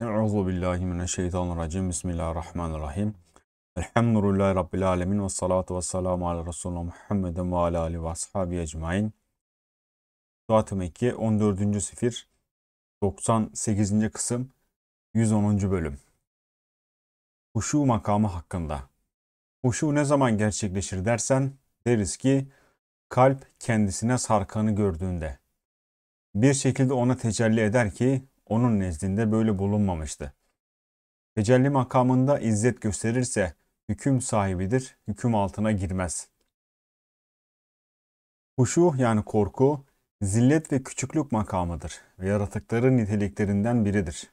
Euzu billahi mineşşeytanirracim. Bismillahirrahmanirrahim. Elhamdülillahi rabbil alamin ve salatu vesselamü ala Resulullah Muhammeden ve ala alihi ve ashabi ecmaîn. Suat-ı Mekke 14. sefir 98. kısım 110. bölüm. Huşu makamı hakkında. Huşu ne zaman gerçekleşir dersen deriz ki kalp kendisine sarkanı gördüğünde. Bir şekilde ona tecelli eder ki onun nezdinde böyle bulunmamıştı. Tecelli makamında izzet gösterirse hüküm sahibidir, hüküm altına girmez. Huşu yani korku, zillet ve küçüklük makamıdır ve yaratıkların niteliklerinden biridir.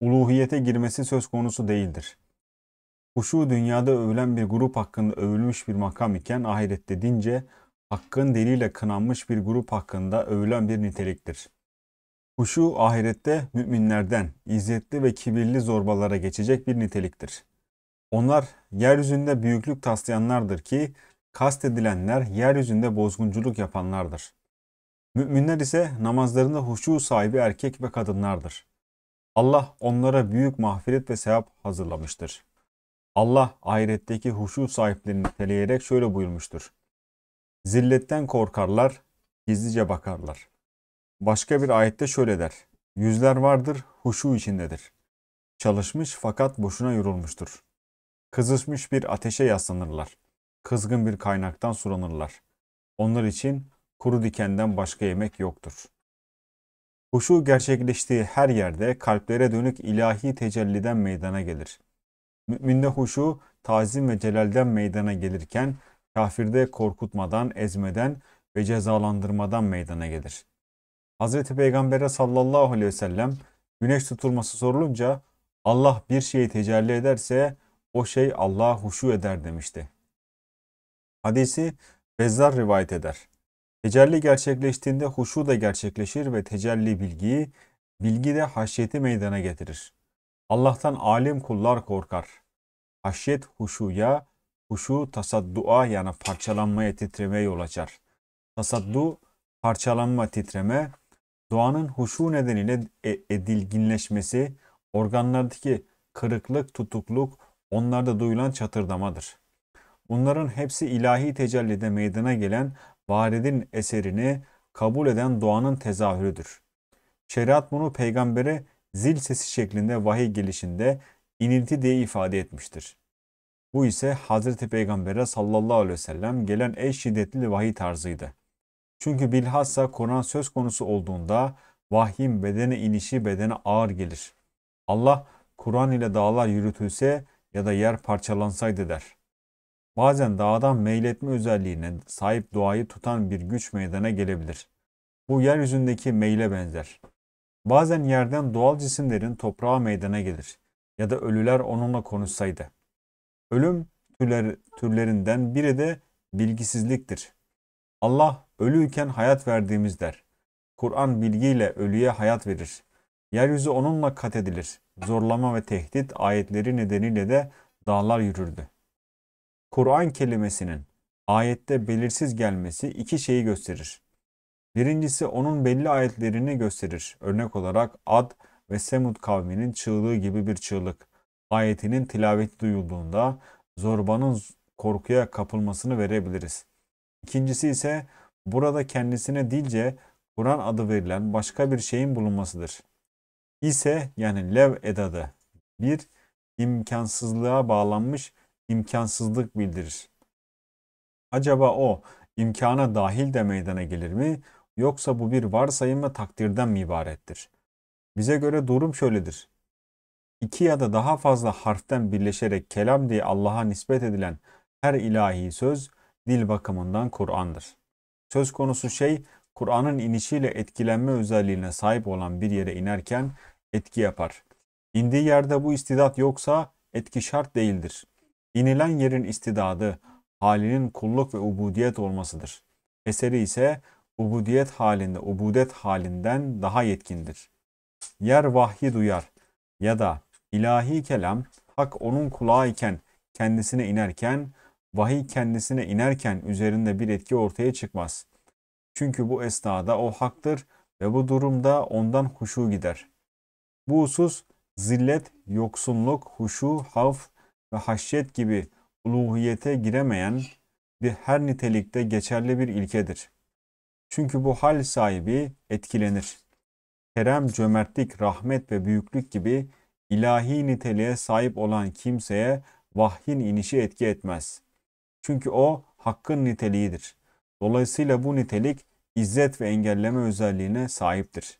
Uluhiyete girmesi söz konusu değildir. Huşu dünyada övülen bir grup hakkında övülmüş bir makam iken ahirette dince hakkın deliyle kınanmış bir grup hakkında övülen bir niteliktir. Huşu ahirette müminlerden izzetli ve kibirli zorbalara geçecek bir niteliktir. Onlar yeryüzünde büyüklük taslayanlardır ki kastedilenler yeryüzünde bozgunculuk yapanlardır. Müminler ise namazlarında huşu sahibi erkek ve kadınlardır. Allah onlara büyük mağfiret ve sevap hazırlamıştır. Allah ahiretteki huşu sahiplerini niteleyerek şöyle buyurmuştur. Zilletten korkarlar, gizlice bakarlar. Başka bir ayette şöyle der. Yüzler vardır, huşu içindedir. Çalışmış fakat boşuna yorulmuştur. Kızışmış bir ateşe yaslanırlar. Kızgın bir kaynaktan sulanırlar. Onlar için kuru dikenden başka yemek yoktur. Huşu gerçekleştiği her yerde kalplere dönük ilahi tecelliden meydana gelir. Müminde huşu tazim ve celalden meydana gelirken kafirde korkutmadan, ezmeden ve cezalandırmadan meydana gelir.'' Hazreti Peygamber'e sallallahu aleyhi ve sellem güneş tutulması sorulunca Allah bir şeyi tecelli ederse o şey Allah'a huşu eder demişti. Hadisi Bezzar rivayet eder. Tecelli gerçekleştiğinde huşu da gerçekleşir ve tecelli bilgiyi, bilgi de haşyeti meydana getirir. Allah'tan alim kullar korkar. Haşyet huşuya, huşu tasaddua yani parçalanmaya titremeye yol açar. Tasaddu parçalanma titreme, Doğanın huşu nedeniyle e, edilginleşmesi, organlardaki kırıklık, tutukluk, onlarda duyulan çatırdamadır. Bunların hepsi ilahi tecellide meydana gelen varidin eserini kabul eden doğanın tezahürüdür. Şeriat bunu peygambere zil sesi şeklinde vahiy gelişinde inilti diye ifade etmiştir. Bu ise Hazreti Peygamber'e sallallahu aleyhi ve sellem gelen en şiddetli vahiy tarzıydı. Çünkü bilhassa Kur'an söz konusu olduğunda vahyin bedene inişi bedene ağır gelir. Allah Kur'an ile dağlar yürütülse ya da yer parçalansaydı der. Bazen dağdan meyletme özelliğine sahip duayı tutan bir güç meydana gelebilir. Bu yeryüzündeki meyle benzer. Bazen yerden doğal cisimlerin toprağa meydana gelir ya da ölüler onunla konuşsaydı. Ölüm türler, türlerinden biri de bilgisizliktir. Allah Ölüyken hayat verdiğimiz der. Kur'an bilgiyle ölüye hayat verir. Yeryüzü onunla kat edilir. Zorlama ve tehdit ayetleri nedeniyle de dağlar yürürdü. Kur'an kelimesinin ayette belirsiz gelmesi iki şeyi gösterir. Birincisi onun belli ayetlerini gösterir. Örnek olarak Ad ve Semud kavminin çığlığı gibi bir çığlık. Ayetinin tilaveti duyulduğunda zorbanın korkuya kapılmasını verebiliriz. İkincisi ise burada kendisine dilce Kur'an adı verilen başka bir şeyin bulunmasıdır. İse yani lev edadı bir imkansızlığa bağlanmış imkansızlık bildirir. Acaba o imkana dahil de meydana gelir mi yoksa bu bir varsayım ve takdirden mi ibarettir? Bize göre durum şöyledir. İki ya da daha fazla harften birleşerek kelam diye Allah'a nispet edilen her ilahi söz dil bakımından Kur'an'dır. Söz konusu şey Kur'an'ın inişiyle etkilenme özelliğine sahip olan bir yere inerken etki yapar. İndiği yerde bu istidat yoksa etki şart değildir. İnilen yerin istidadı halinin kulluk ve ubudiyet olmasıdır. Eseri ise ubudiyet halinde, ubudet halinden daha yetkindir. Yer vahyi duyar ya da ilahi kelam hak onun kulağı iken kendisine inerken vahiy kendisine inerken üzerinde bir etki ortaya çıkmaz. Çünkü bu esnada o haktır ve bu durumda ondan huşu gider. Bu husus zillet, yoksunluk, huşu, haf ve haşyet gibi uluhiyete giremeyen bir her nitelikte geçerli bir ilkedir. Çünkü bu hal sahibi etkilenir. Kerem, cömertlik, rahmet ve büyüklük gibi ilahi niteliğe sahip olan kimseye vahyin inişi etki etmez. Çünkü o hakkın niteliğidir. Dolayısıyla bu nitelik izzet ve engelleme özelliğine sahiptir.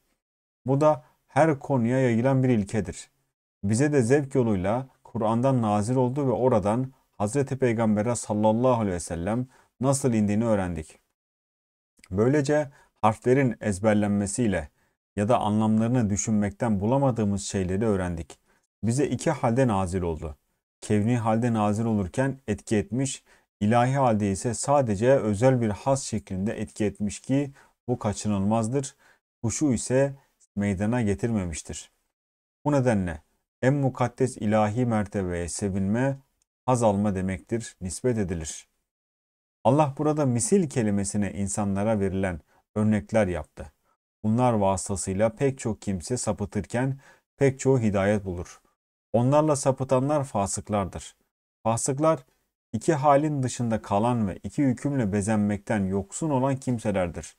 Bu da her konuya yayılan bir ilkedir. Bize de zevk yoluyla Kur'an'dan nazil oldu ve oradan Hz. Peygamber'e sallallahu aleyhi ve sellem nasıl indiğini öğrendik. Böylece harflerin ezberlenmesiyle ya da anlamlarını düşünmekten bulamadığımız şeyleri öğrendik. Bize iki halde nazil oldu. Kevni halde nazil olurken etki etmiş İlahi halde ise sadece özel bir has şeklinde etki etmiş ki bu kaçınılmazdır. Huşu ise meydana getirmemiştir. Bu nedenle en mukaddes ilahi mertebeye sevinme, haz alma demektir, nispet edilir. Allah burada misil kelimesine insanlara verilen örnekler yaptı. Bunlar vasıtasıyla pek çok kimse sapıtırken pek çoğu hidayet bulur. Onlarla sapıtanlar fasıklardır. Fasıklar iki halin dışında kalan ve iki hükümle bezenmekten yoksun olan kimselerdir.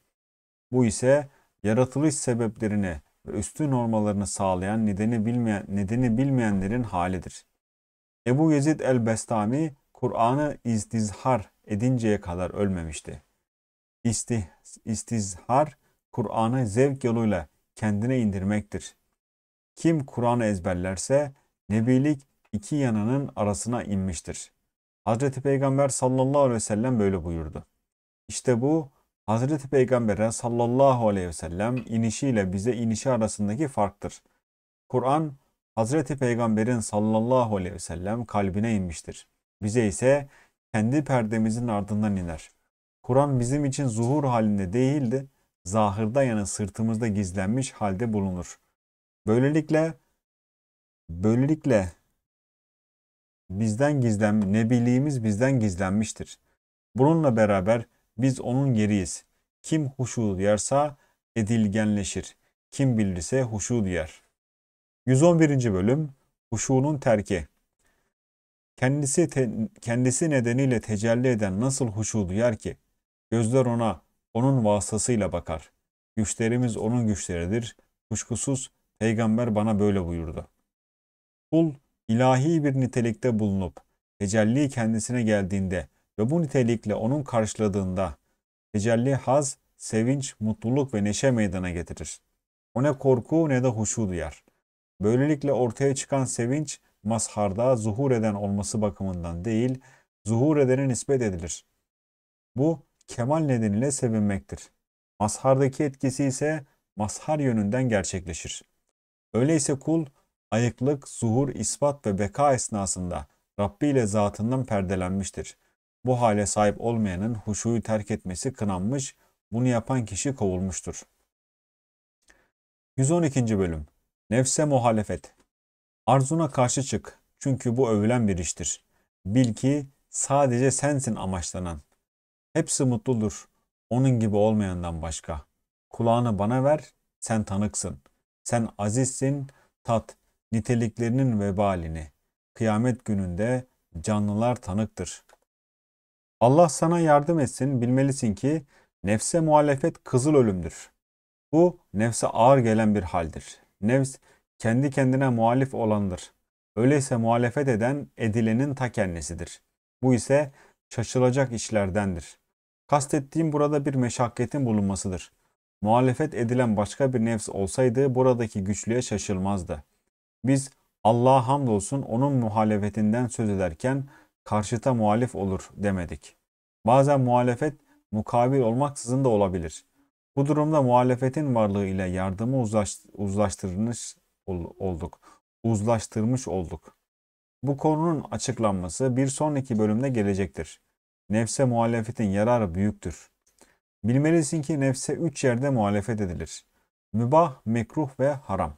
Bu ise yaratılış sebeplerini ve üstü normalarını sağlayan nedeni bilmeyen nedeni bilmeyenlerin halidir. Ebu Yezid el-Bestami Kur'an'ı istizhar edinceye kadar ölmemişti. İstih, istizhar Kur'an'ı zevk yoluyla kendine indirmektir. Kim Kur'an'ı ezberlerse nebilik iki yanının arasına inmiştir. Hazreti Peygamber sallallahu aleyhi ve sellem böyle buyurdu. İşte bu Hazreti Peygamber'e sallallahu aleyhi ve sellem inişiyle bize inişi arasındaki farktır. Kur'an Hazreti Peygamber'in sallallahu aleyhi ve sellem kalbine inmiştir. Bize ise kendi perdemizin ardından iner. Kur'an bizim için zuhur halinde değildi, zahırda yani sırtımızda gizlenmiş halde bulunur. Böylelikle böylelikle bizden gizlen nebiliğimiz bizden gizlenmiştir. Bununla beraber biz onun yeriyiz. Kim huşu duyarsa edilgenleşir. Kim bilirse huşu duyar. 111. bölüm Huşunun terki Kendisi, te, kendisi nedeniyle tecelli eden nasıl huşu duyar ki? Gözler ona, onun vasıtasıyla bakar. Güçlerimiz onun güçleridir. Kuşkusuz peygamber bana böyle buyurdu. Kul ilahi bir nitelikte bulunup tecelli kendisine geldiğinde ve bu nitelikle onun karşıladığında tecelli haz, sevinç, mutluluk ve neşe meydana getirir. O ne korku ne de huşu duyar. Böylelikle ortaya çıkan sevinç mazharda zuhur eden olması bakımından değil, zuhur edene nispet edilir. Bu kemal nedeniyle sevinmektir. Mazhardaki etkisi ise mazhar yönünden gerçekleşir. Öyleyse kul ayıklık, zuhur, ispat ve beka esnasında Rabbi ile zatından perdelenmiştir. Bu hale sahip olmayanın huşuyu terk etmesi kınanmış, bunu yapan kişi kovulmuştur. 112. Bölüm Nefse muhalefet Arzuna karşı çık çünkü bu övülen bir iştir. Bil ki sadece sensin amaçlanan. Hepsi mutludur. Onun gibi olmayandan başka. Kulağını bana ver, sen tanıksın. Sen azizsin, tat niteliklerinin vebalini kıyamet gününde canlılar tanıktır. Allah sana yardım etsin bilmelisin ki nefse muhalefet kızıl ölümdür. Bu nefse ağır gelen bir haldir. Nefs kendi kendine muhalif olandır. Öyleyse muhalefet eden edilenin ta kendisidir. Bu ise şaşılacak işlerdendir. Kastettiğim burada bir meşakketin bulunmasıdır. Muhalefet edilen başka bir nefs olsaydı buradaki güçlüğe şaşılmazdı.'' Biz Allah'a hamdolsun onun muhalefetinden söz ederken karşıta muhalif olur demedik. Bazen muhalefet mukabil olmaksızın da olabilir. Bu durumda muhalefetin varlığı ile yardımı uzlaştırmış olduk. Uzlaştırmış olduk. Bu konunun açıklanması bir sonraki bölümde gelecektir. Nefse muhalefetin yararı büyüktür. Bilmelisin ki nefse üç yerde muhalefet edilir. Mübah, mekruh ve haram.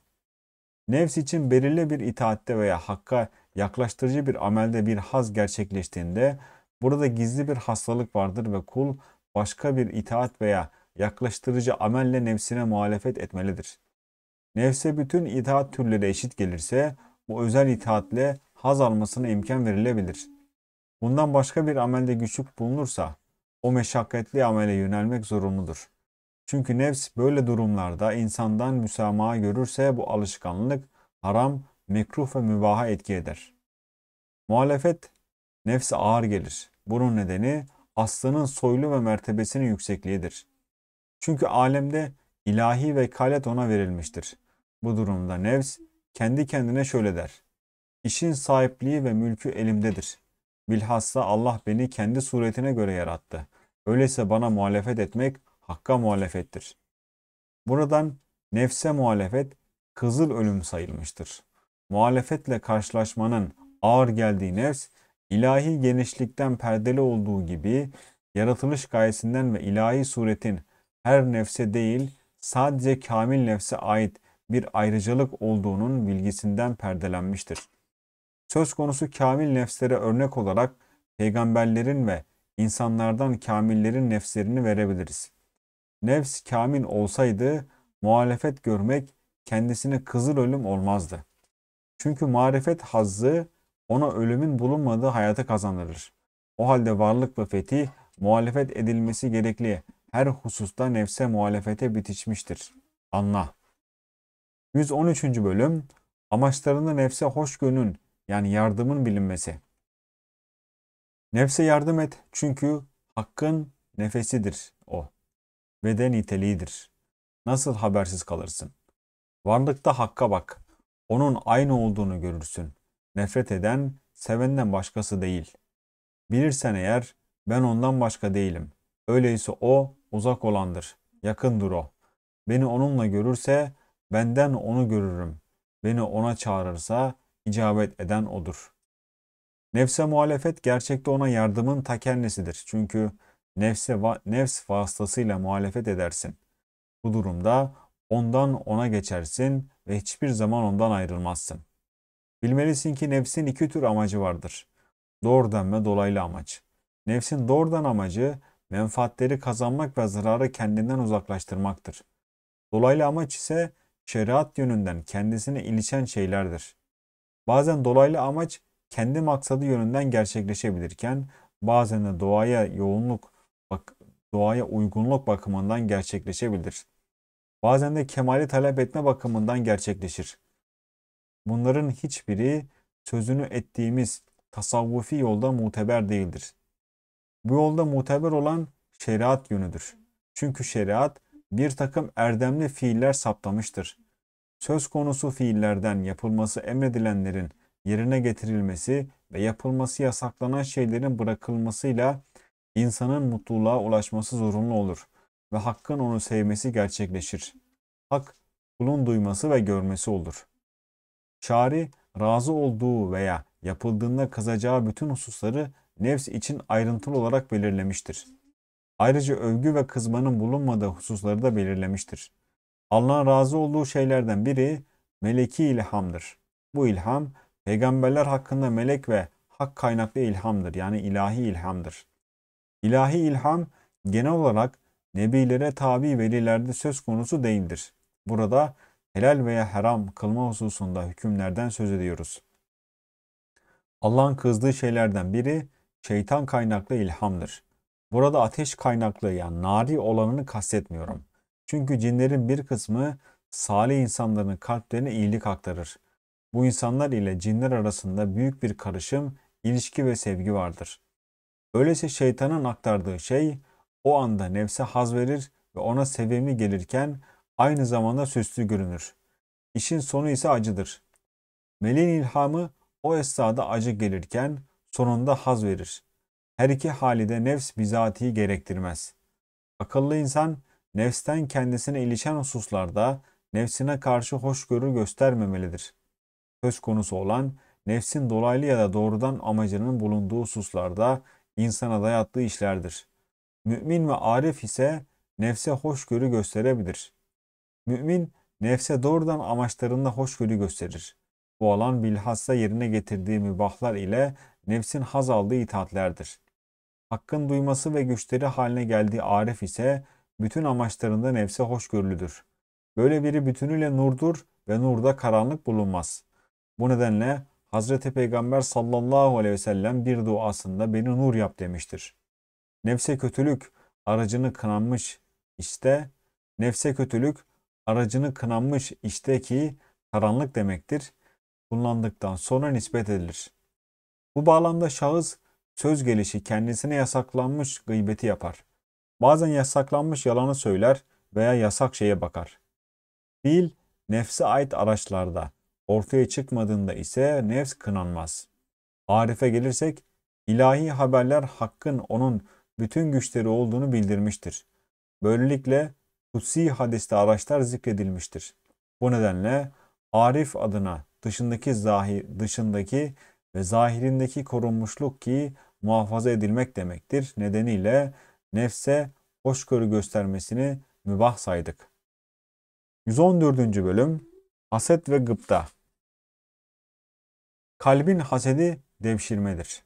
Nefs için belirli bir itaatte veya hakka yaklaştırıcı bir amelde bir haz gerçekleştiğinde burada gizli bir hastalık vardır ve kul başka bir itaat veya yaklaştırıcı amelle nefsine muhalefet etmelidir. Nefse bütün itaat türleri eşit gelirse bu özel itaatle haz almasına imkan verilebilir. Bundan başka bir amelde güçlük bulunursa o meşakkatli amele yönelmek zorunludur. Çünkü nefs böyle durumlarda insandan müsamaha görürse bu alışkanlık haram, mekruh ve mübaha etki eder. Muhalefet nefse ağır gelir. Bunun nedeni aslının soylu ve mertebesinin yüksekliğidir. Çünkü alemde ilahi vekalet ona verilmiştir. Bu durumda nefs kendi kendine şöyle der. İşin sahipliği ve mülkü elimdedir. Bilhassa Allah beni kendi suretine göre yarattı. Öyleyse bana muhalefet etmek hakka muhalefettir. Buradan nefse muhalefet kızıl ölüm sayılmıştır. Muhalefetle karşılaşmanın ağır geldiği nefs, ilahi genişlikten perdeli olduğu gibi yaratılış gayesinden ve ilahi suretin her nefse değil sadece kamil nefse ait bir ayrıcalık olduğunun bilgisinden perdelenmiştir. Söz konusu kamil nefslere örnek olarak peygamberlerin ve insanlardan kamillerin nefslerini verebiliriz nefs kamin olsaydı muhalefet görmek kendisine kızıl ölüm olmazdı. Çünkü marifet hazzı ona ölümün bulunmadığı hayata kazandırır. O halde varlık ve fetih muhalefet edilmesi gerekli her hususta nefse muhalefete bitişmiştir. Anla. 113. bölüm Amaçlarında nefse hoşgörünün yani yardımın bilinmesi. Nefse yardım et çünkü hakkın nefesidir ve de niteliğidir. Nasıl habersiz kalırsın? Varlıkta hakka bak. Onun aynı olduğunu görürsün. Nefret eden, sevenden başkası değil. Bilirsen eğer, ben ondan başka değilim. Öyleyse o, uzak olandır. Yakındır o. Beni onunla görürse, benden onu görürüm. Beni ona çağırırsa, icabet eden odur. Nefse muhalefet gerçekte ona yardımın ta kendisidir. Çünkü nefse va nefs vasıtasıyla muhalefet edersin. Bu durumda ondan ona geçersin ve hiçbir zaman ondan ayrılmazsın. Bilmelisin ki nefsin iki tür amacı vardır. Doğrudan ve dolaylı amaç. Nefsin doğrudan amacı menfaatleri kazanmak ve zararı kendinden uzaklaştırmaktır. Dolaylı amaç ise şeriat yönünden kendisine ilişen şeylerdir. Bazen dolaylı amaç kendi maksadı yönünden gerçekleşebilirken bazen de doğaya yoğunluk doğaya uygunluk bakımından gerçekleşebilir. Bazen de kemali talep etme bakımından gerçekleşir. Bunların hiçbiri sözünü ettiğimiz tasavvufi yolda muteber değildir. Bu yolda muteber olan şeriat yönüdür. Çünkü şeriat bir takım erdemli fiiller saptamıştır. Söz konusu fiillerden yapılması emredilenlerin yerine getirilmesi ve yapılması yasaklanan şeylerin bırakılmasıyla insanın mutluluğa ulaşması zorunlu olur ve hakkın onu sevmesi gerçekleşir. Hak, kulun duyması ve görmesi olur. Şari, razı olduğu veya yapıldığında kazacağı bütün hususları nefs için ayrıntılı olarak belirlemiştir. Ayrıca övgü ve kızmanın bulunmadığı hususları da belirlemiştir. Allah'ın razı olduğu şeylerden biri meleki ilhamdır. Bu ilham peygamberler hakkında melek ve hak kaynaklı ilhamdır yani ilahi ilhamdır. İlahi ilham genel olarak nebilere tabi velilerde söz konusu değildir. Burada helal veya haram kılma hususunda hükümlerden söz ediyoruz. Allah'ın kızdığı şeylerden biri şeytan kaynaklı ilhamdır. Burada ateş kaynaklı yani nari olanını kastetmiyorum. Çünkü cinlerin bir kısmı salih insanların kalplerine iyilik aktarır. Bu insanlar ile cinler arasında büyük bir karışım, ilişki ve sevgi vardır. Öyleyse şeytanın aktardığı şey o anda nefse haz verir ve ona sevimi gelirken aynı zamanda süslü görünür. İşin sonu ise acıdır. Meleğin ilhamı o esnada acı gelirken sonunda haz verir. Her iki halide nefs bizatihi gerektirmez. Akıllı insan nefsten kendisine ilişen hususlarda nefsine karşı hoşgörü göstermemelidir. Söz konusu olan nefsin dolaylı ya da doğrudan amacının bulunduğu hususlarda insana dayattığı işlerdir. Mümin ve arif ise nefse hoşgörü gösterebilir. Mümin nefse doğrudan amaçlarında hoşgörü gösterir. Bu alan bilhassa yerine getirdiği mübahlar ile nefsin haz aldığı itaatlerdir. Hakkın duyması ve güçleri haline geldiği arif ise bütün amaçlarında nefse hoşgörülüdür. Böyle biri bütünüyle nurdur ve nurda karanlık bulunmaz. Bu nedenle Hazreti Peygamber sallallahu aleyhi ve sellem bir duasında beni nur yap demiştir. Nefse kötülük aracını kınanmış işte, nefse kötülük aracını kınanmış işte ki karanlık demektir. Kullandıktan sonra nispet edilir. Bu bağlamda şahıs söz gelişi kendisine yasaklanmış gıybeti yapar. Bazen yasaklanmış yalanı söyler veya yasak şeye bakar. Fiil nefse ait araçlarda ortaya çıkmadığında ise nefs kınanmaz. Arife gelirsek ilahi haberler hakkın onun bütün güçleri olduğunu bildirmiştir. Böylelikle kutsi hadiste araçlar zikredilmiştir. Bu nedenle Arif adına dışındaki zahir, dışındaki ve zahirindeki korunmuşluk ki muhafaza edilmek demektir. Nedeniyle nefse hoşgörü göstermesini mübah saydık. 114. bölüm Haset ve Gıpta Kalbin hasedi devşirmedir.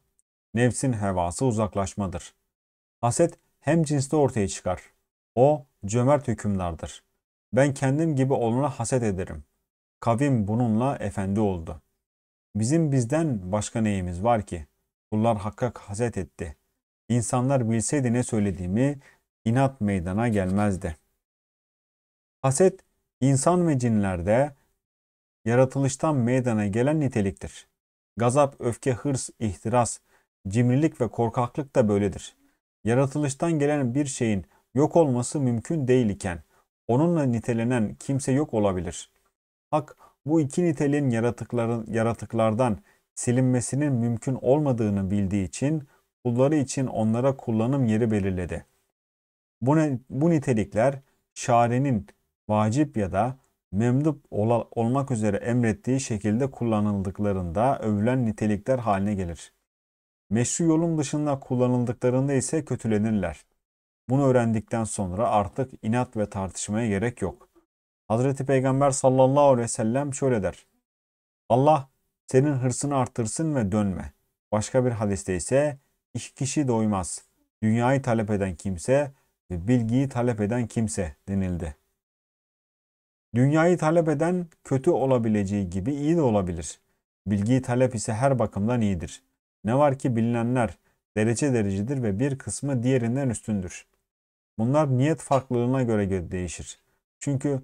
Nefsin hevası uzaklaşmadır. Haset hem cinste ortaya çıkar. O cömert hükümdardır. Ben kendim gibi olana haset ederim. Kavim bununla efendi oldu. Bizim bizden başka neyimiz var ki? Kullar hakka haset etti. İnsanlar bilseydi ne söylediğimi inat meydana gelmezdi. Haset insan ve cinlerde yaratılıştan meydana gelen niteliktir. Gazap, öfke, hırs, ihtiras, cimrilik ve korkaklık da böyledir. Yaratılıştan gelen bir şeyin yok olması mümkün değil iken onunla nitelenen kimse yok olabilir. Hak bu iki niteliğin yaratıkların, yaratıklardan silinmesinin mümkün olmadığını bildiği için kulları için onlara kullanım yeri belirledi. Bu, bu nitelikler şarenin vacip ya da Memnun ol olmak üzere emrettiği şekilde kullanıldıklarında övülen nitelikler haline gelir. Meşru yolun dışında kullanıldıklarında ise kötülenirler. Bunu öğrendikten sonra artık inat ve tartışmaya gerek yok. Hazreti Peygamber sallallahu aleyhi ve sellem şöyle der. Allah senin hırsını arttırsın ve dönme. Başka bir hadiste ise iki kişi doymaz. Dünyayı talep eden kimse ve bilgiyi talep eden kimse denildi. Dünyayı talep eden kötü olabileceği gibi iyi de olabilir. Bilgiyi talep ise her bakımdan iyidir. Ne var ki bilinenler derece derecedir ve bir kısmı diğerinden üstündür. Bunlar niyet farklılığına göre değişir. Çünkü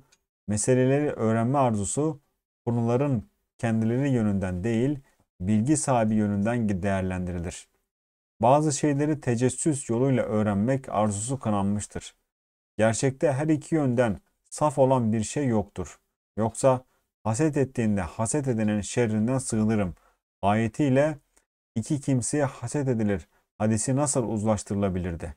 meseleleri öğrenme arzusu konuların kendileri yönünden değil, bilgi sahibi yönünden değerlendirilir. Bazı şeyleri tecessüs yoluyla öğrenmek arzusu kınanmıştır. Gerçekte her iki yönden saf olan bir şey yoktur. Yoksa haset ettiğinde haset edenin şerrinden sığınırım. Ayetiyle iki kimseye haset edilir hadisi nasıl uzlaştırılabilirdi?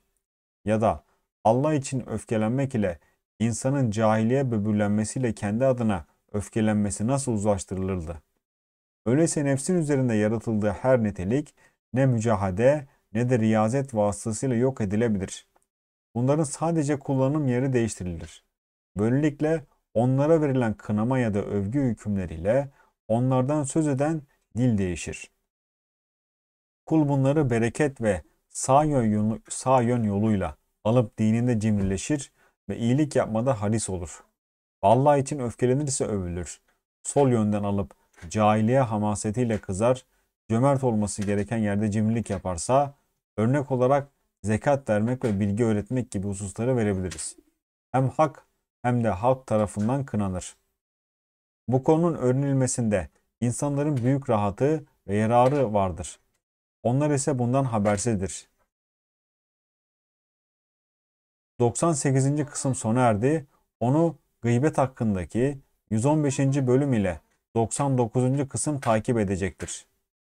Ya da Allah için öfkelenmek ile insanın cahiliye böbürlenmesiyle kendi adına öfkelenmesi nasıl uzlaştırılırdı? Öyleyse nefsin üzerinde yaratıldığı her nitelik ne mücahade ne de riyazet vasıtasıyla yok edilebilir. Bunların sadece kullanım yeri değiştirilir. Böylelikle onlara verilen kınama ya da övgü hükümleriyle onlardan söz eden dil değişir. Kul bunları bereket ve sağ yön, yolu sağ yön yoluyla alıp dininde cimrileşir ve iyilik yapmada haris olur. Allah için öfkelenirse övülür. Sol yönden alıp cahiliye hamasetiyle kızar, cömert olması gereken yerde cimrilik yaparsa örnek olarak zekat vermek ve bilgi öğretmek gibi hususları verebiliriz. Hem hak hem de halk tarafından kınanır. Bu konunun öğrenilmesinde insanların büyük rahatı ve yararı vardır. Onlar ise bundan habersizdir. 98. kısım sona erdi. Onu gıybet hakkındaki 115. bölüm ile 99. kısım takip edecektir.